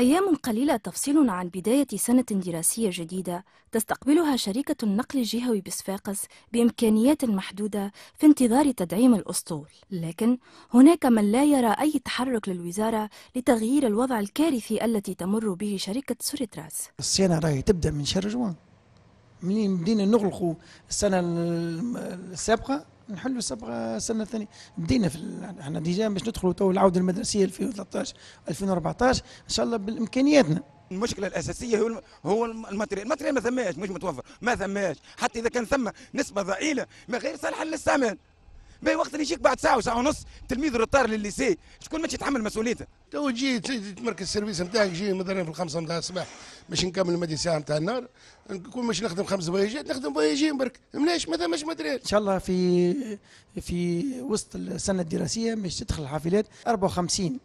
أيام قليلة تفصيل عن بداية سنة دراسية جديدة تستقبلها شركة النقل الجهوي بصفاقس بإمكانيات محدودة في انتظار تدعيم الأسطول، لكن هناك من لا يرى أي تحرك للوزارة لتغيير الوضع الكارثي التي تمر به شركة سوريتراس. الصيانة راهي تبدأ من شهر جوان. منين بدينا نغلقوا السنة السابقة نحلوا الصبغه السنه الثانيه بدينا في احنا ديجا باش ندخلوا تو العوده المدرسيه 2013 2014 ان شاء الله بامكانياتنا المشكله الاساسيه هو هو الماتريال، الماتريال ما ثماش مش متوفر، ما ثماش، حتى اذا كان ثم نسبه ضئيله ما غير صالحه للاستعمال. باهي وقت اللي يجيك بعد ساعه وساعه ونص تلميذ الرطار للليسي شكون ماشي يتحمل مسؤوليته؟ تو جيت تمركز السيرفيس نتاعك جي مثلا في الخمسه نتاع الصباح باش نكمل المدي ساعه نتاع النهار نكون مش نخدم خمس فوايجات نخدم فوايجين برك ملاش ما مش ماتريال ان شاء الله في في وسط السنه الدراسيه مش تدخل الحافلات 54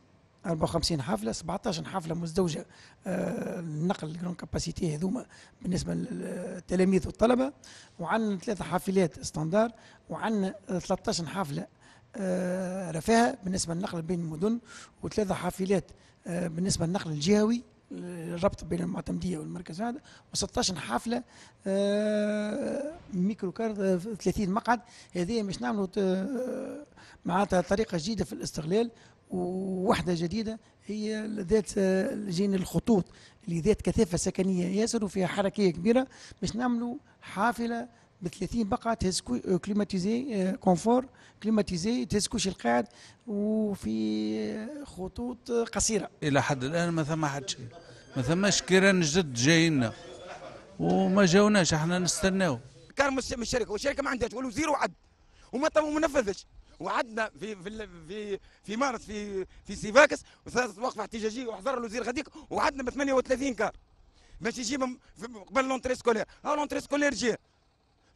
54 حافله 17 حافله مزدوجه النقل الجرون كاباسيتي هذوما بالنسبه للتلاميذ والطلبه وعندنا ثلاثه حافلات ستاندار وعندنا 13 حافله رفاهه بالنسبه للنقل بين المدن وثلاثه حافلات آه، بالنسبه للنقل الجهوي الربط بين المعتمديه والمركز هذا و16 حفله آه، ميكرو كارد 30 آه، مقعد هذه مش نعملوا معناتها طريقه جديده في الاستغلال ووحده جديده هي ذات آه، جين الخطوط اللي ذات كثافه سكنيه ياسر وفيها حركيه كبيره باش نعملوا حافله ب 30 بقعه تهزكو كليماتيزي آه، كونفور كليماتيزي تهزكوش القاعد وفي آه، خطوط قصيره الى حد الان ما ثم حد شيء ما ثماش كيران جد جاينا وما جاوناش احنا نستناو كان مش من الشركه والشركه ما عندهاش والوزير وعد وما ما نفذش وعدنا في في في في مارس في في سيفاكس وثلاثه وقفه احتجاجيه وحضر الوزير غديك وعدنا ب 38 كار باش يجيبهم قبل لونتري سكولير ها لونتري سكولير جيه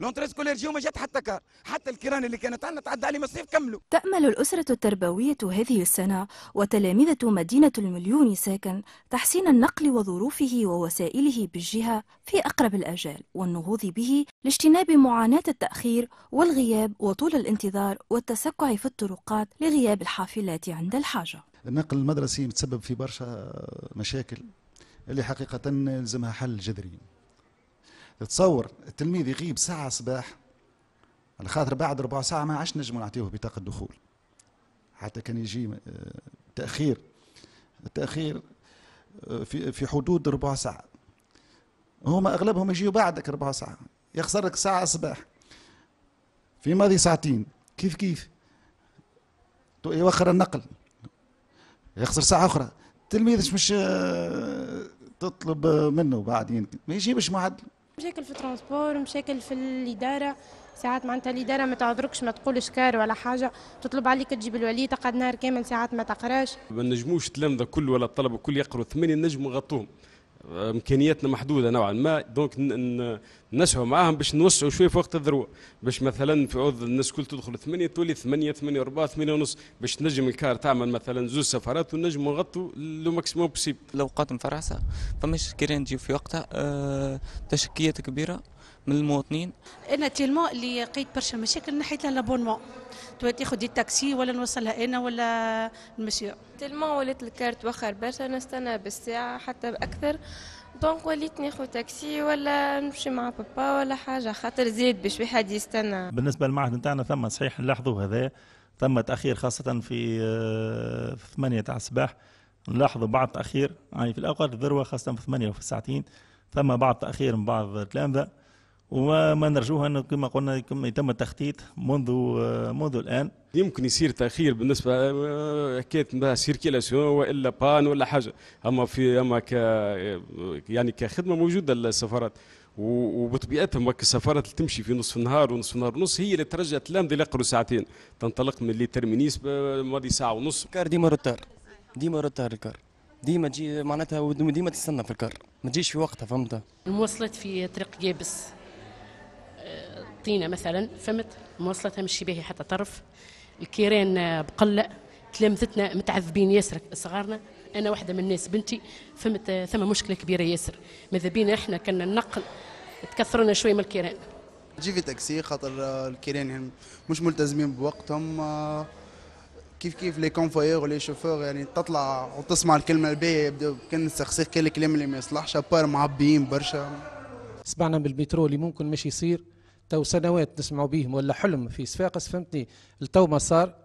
لونتريس سكولير ما جات حتى كار حتى الكيران اللي كانت عندنا تعدى عليهم مصيف كملوا تأمل الأسرة التربوية هذه السنة وتلامذة مدينة المليون ساكن تحسين النقل وظروفه ووسائله بالجهة في أقرب الآجال والنهوض به لاجتناب معاناة التأخير والغياب وطول الانتظار والتسكع في الطرقات لغياب الحافلات عند الحاجة النقل المدرسي متسبب في برشا مشاكل اللي حقيقة يلزمها حل جذري تصور التلميذ يغيب ساعة صباح على خاطر بعد ربع ساعة ما عادش نجمو نعطيه بطاقة دخول حتى كان يجي آه، تأخير التأخير آه، في في حدود ربع ساعة هما أغلبهم يجيوا بعدك ربع ساعة يخسر لك ساعة صباح في ماضي ساعتين كيف كيف يوخر أيوة، النقل يخسر ساعة أخرى التلميذ مش آه، تطلب منه بعدين ما يجيبش معدل مشاكل في الترونسبور مشاكل في الاداره ساعات معناتها الاداره ما تعذركش ما تقولش كار ولا حاجه تطلب عليك تجيب الولي تقعد نهار كامل ساعات ما تقراش ما نجموش التلامذه كل ولا الطلبه كل يقروا ثمانيه نجم نغطوهم امكانياتنا محدوده نوعا ما دونك نسعوا معاهم باش نوسعوا شويه في وقت الذروه باش مثلا في عوض الناس كل تدخل ثمانية تولي ثمانية ثمانية 4 ثمانية ونص باش تنجم الكار تعمل مثلا زوج سفرات ونجم نغطوا لو ماكسيموم بوسيبل الاوقات مفرعسه فماش كيران تجي في وقتها أه تشكيات كبيره من المواطنين انا تيلمون اللي لقيت برشا مشاكل ناحيه لابونمون تاخذ التاكسي ولا نوصلها انا ولا المسيو تلما وليت الكارت وخر برشا نستنى بالساعه حتى باكثر دونك وليت ناخذ تاكسي ولا نمشي مع بابا ولا حاجه خاطر زيد باش حد يستنى بالنسبه للمعهد نتاعنا ثم صحيح نلاحظوا هذا ثم تاخير خاصه في 8 آه، تاع الصباح نلاحظوا بعض تاخير يعني في الاوقات الذروه خاصه في 8 وفي الساعتين ثم بعض تاخير من بعض التلامذه وما نرجوها انه كما قلنا كما تم التخطيط منذ آه، منذ الان يمكن يصير تاخير بالنسبه آه، حكايه نتاع سيركيلاسيون والا بان ولا حاجه اما في اما ك يعني كخدمه موجوده للسفارات وبطبيعتهم السفارات اللي تمشي في نصف النهار ونصف النهار ونص هي اللي ترجع دي لقرو ساعتين تنطلق من اللي ترمينيس ماضي ساعه ونص الكار ديما روتار ديما روتار الكار ديما تجي معناتها ديما تستنى في الكار ما تجيش في وقتها فهمتها المواصلات في طريق يابس الطينه مثلا فهمت مواصلتها مشي به حتى طرف الكيران بقله تلامذتنا متعذبين ياسر صغارنا انا واحده من الناس بنتي فهمت ثم مشكله كبيره ياسر ماذا بينا احنا كنا ننقل تكثرنا شويه من الكيران تجي في تاكسي خاطر الكيران مش ملتزمين بوقتهم كيف كيف لي كونفويور ولي شوفور يعني تطلع وتسمع الكلمه الباهيه يبداو كان السخسيخ كان الكلام اللي ما يصلحش ابار معبيين برشا سمعنا بالبترول اللي ممكن مش يصير تو سنوات نسمعوا بهم ولا حلم في صفاقس فهمتني لتو ما صار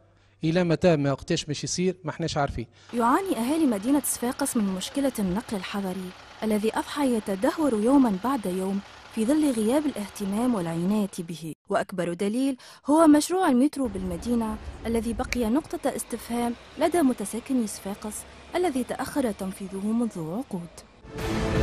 الى متى ما وقتاش باش يصير ما احناش عارفين يعاني اهالي مدينه صفاقس من مشكله النقل الحضري الذي اضحى يتدهور يوما بعد يوم في ظل غياب الاهتمام والعناية به وأكبر دليل هو مشروع المترو بالمدينة الذي بقي نقطة استفهام لدى متساكني صفاقس الذي تأخر تنفيذه منذ عقود